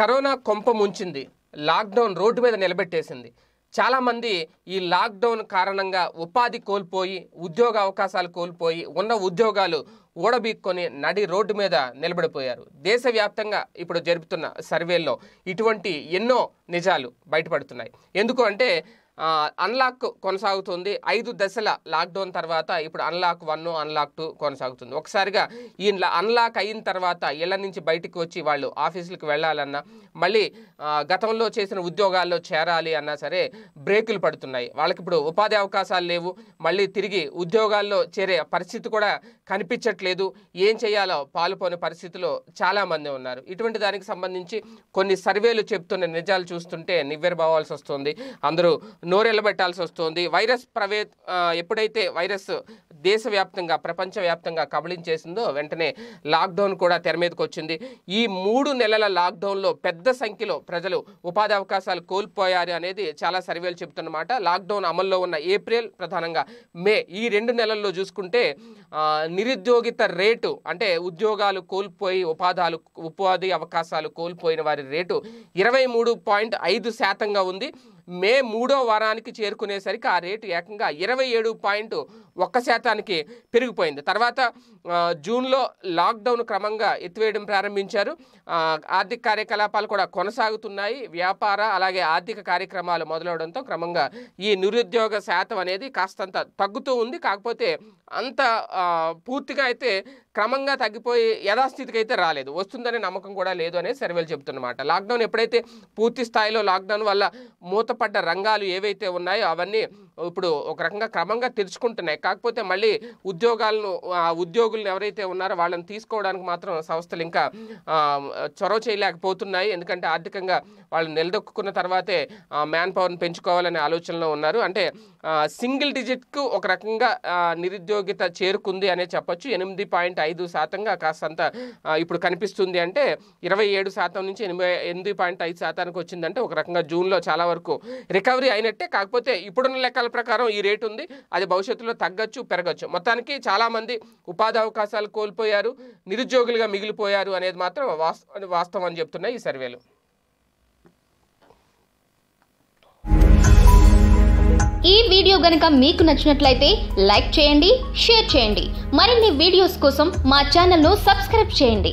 corona కొంప ముంచింది lockdown road మీద నిలబెట్టేసింది చాలామంది ఈ లాక్డౌన్ కారణంగా ఉపాధి కోల్పోయి ఉద్యోగ అవకాశాలు కోల్పోయి ఉన్న ఉద్యోగాలు ఊడబీక్కొని నడి రోడ్డు మీద నిలబడిపోయారు దేశవ్యాప్తంగా ఇప్పుడు జరుపుతున్న సర్వేల్లో ఇటువంటి ఎన్నో నిజాలు బయటపడుతున్నాయి ఎందుకు అంటే అన్లాక్ కొనసాగుతుంది ఐదు దశల లాక్డౌన్ తర్వాత ఇప్పుడు అన్లాక్ వన్ అన్లాక్ టూ కొనసాగుతుంది ఒకసారిగా ఈ అన్లాక్ అయిన తర్వాత ఇళ్ళ నుంచి బయటకు వచ్చి వాళ్ళు ఆఫీసులకు వెళ్ళాలన్నా మళ్ళీ గతంలో చేసిన ఉద్యోగాల్లో చేరాలి అన్నా సరే బ్రేకులు పడుతున్నాయి వాళ్ళకి ఇప్పుడు ఉపాధి అవకాశాలు లేవు మళ్ళీ తిరిగి ఉద్యోగాల్లో చేరే పరిస్థితి కూడా కనిపించట్లేదు ఏం చేయాలో పాల్పోని పరిస్థితిలో చాలామంది ఉన్నారు ఇటువంటి దానికి సంబంధించి కొన్ని సర్వేలు చెప్తున్న నిజాలు చూస్తుంటే నివ్వెరబావాల్సి వస్తుంది అందరూ నోరెళ్ళబెట్టాల్సి వస్తుంది వైరస్ ప్రవే ఎప్పుడైతే వైరస్ దేశవ్యాప్తంగా ప్రపంచవ్యాప్తంగా కబళించేసిందో వెంటనే లాక్డౌన్ కూడా తెర మీదకి వచ్చింది ఈ మూడు నెలల లాక్డౌన్లో పెద్ద సంఖ్యలో ప్రజలు ఉపాధి అవకాశాలు కోల్పోయారు అనేది చాలా సర్వేలు చెబుతున్నమాట లాక్డౌన్ అమల్లో ఉన్న ఏప్రిల్ ప్రధానంగా మే ఈ రెండు నెలల్లో చూసుకుంటే నిరుద్యోగిత రేటు అంటే ఉద్యోగాలు కోల్పోయి ఉపాధాలు ఉపాధి అవకాశాలు కోల్పోయిన వారి రేటు ఇరవై మూడు పాయింట్ ఐదు శాతంగా ఉంది మే మూడో వారానికి చేరుకునేసరికి ఆ రేటు ఏకంగా ఇరవై ఏడు పాయింట్ ఒక్క శాతానికి పెరిగిపోయింది తర్వాత జూన్లో లాక్డౌన్ క్రమంగా ఎత్తివేయడం ప్రారంభించారు ఆర్థిక కార్యకలాపాలు కూడా కొనసాగుతున్నాయి వ్యాపార అలాగే ఆర్థిక కార్యక్రమాలు మొదలవడంతో క్రమంగా ఈ నిరుద్యోగ శాతం అనేది కాస్తంత తగ్గుతూ ఉంది కాకపోతే అంత పూర్తిగా అయితే క్రమంగా తగ్గిపోయి యథాస్థితికి అయితే రాలేదు వస్తుందనే నమ్మకం కూడా లేదు అనే సర్వేలు చెబుతున్నమాట లాక్డౌన్ ఎప్పుడైతే పూర్తి స్థాయిలో లాక్డౌన్ వల్ల మూతపడ్డ రంగాలు ఏవైతే ఉన్నాయో అవన్నీ ఇప్పుడు ఒక రకంగా క్రమంగా తెరుచుకుంటున్నాయి కాకపోతే మళ్ళీ ఉద్యోగాలను ఉద్యోగులను ఎవరైతే ఉన్నారో వాళ్ళని తీసుకోవడానికి మాత్రం సంస్థలు ఇంకా చొరవ చేయలేకపోతున్నాయి ఎందుకంటే ఆర్థికంగా వాళ్ళు నిలదొక్కున్న తర్వాతే మ్యాన్ పవర్ని పెంచుకోవాలనే ఆలోచనలో ఉన్నారు అంటే సింగిల్ డిజిట్కు ఒక రకంగా నిరుద్యోగిత చేరుకుంది అనే చెప్పచ్చు ఎనిమిది పాయింట్ ఐదు శాతంగా కాస్తంత ఇప్పుడు కనిపిస్తుంది అంటే ఇరవై ఏడు శాతం నుంచి ఎనిమిది ఎనిమిది పాయింట్ ఐదు శాతానికి వచ్చిందంటే ఒక రకంగా జూన్లో చాలా వరకు రికవరీ అయినట్టే కాకపోతే ఇప్పుడున్న లెక్కల ప్రకారం ఈ రేటు ఉంది అది భవిష్యత్తులో తగ్గచ్చు పెరగచ్చు మొత్తానికి చాలామంది ఉపాధి అవకాశాలు కోల్పోయారు నిరుద్యోగులుగా మిగిలిపోయారు అనేది మాత్రం వాస్తవం అని చెప్తున్నాయి ఈ సర్వేలు ఈ వీడియో గనక మీకు నచ్చినట్లయితే లైక్ చేయండి షేర్ చేయండి మరిన్ని వీడియోస్ కోసం మా ఛానల్ను సబ్స్క్రైబ్ చేయండి